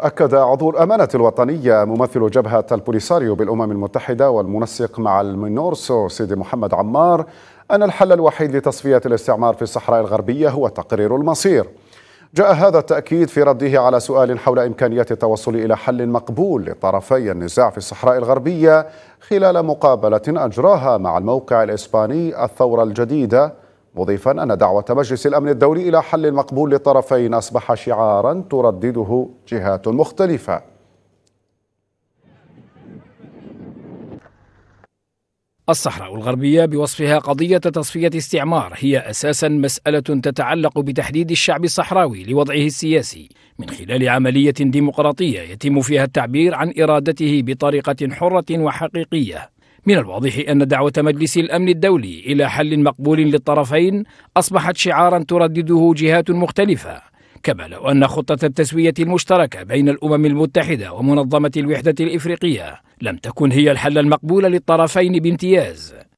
أكد عضو الأمانة الوطنية ممثل جبهة البوليساريو بالأمم المتحدة والمنسق مع المينورسو سيدي محمد عمار أن الحل الوحيد لتصفية الاستعمار في الصحراء الغربية هو تقرير المصير جاء هذا التأكيد في رده على سؤال حول إمكانية التوصل إلى حل مقبول لطرفي النزاع في الصحراء الغربية خلال مقابلة أجراها مع الموقع الإسباني الثورة الجديدة مضيفا أن دعوة مجلس الأمن الدولي إلى حل مقبول للطرفين أصبح شعارا تردده جهات مختلفة الصحراء الغربية بوصفها قضية تصفية استعمار هي أساسا مسألة تتعلق بتحديد الشعب الصحراوي لوضعه السياسي من خلال عملية ديمقراطية يتم فيها التعبير عن إرادته بطريقة حرة وحقيقية من الواضح أن دعوة مجلس الأمن الدولي إلى حل مقبول للطرفين أصبحت شعارا تردده جهات مختلفة كما لو أن خطة التسوية المشتركة بين الأمم المتحدة ومنظمة الوحدة الإفريقية لم تكن هي الحل المقبول للطرفين بامتياز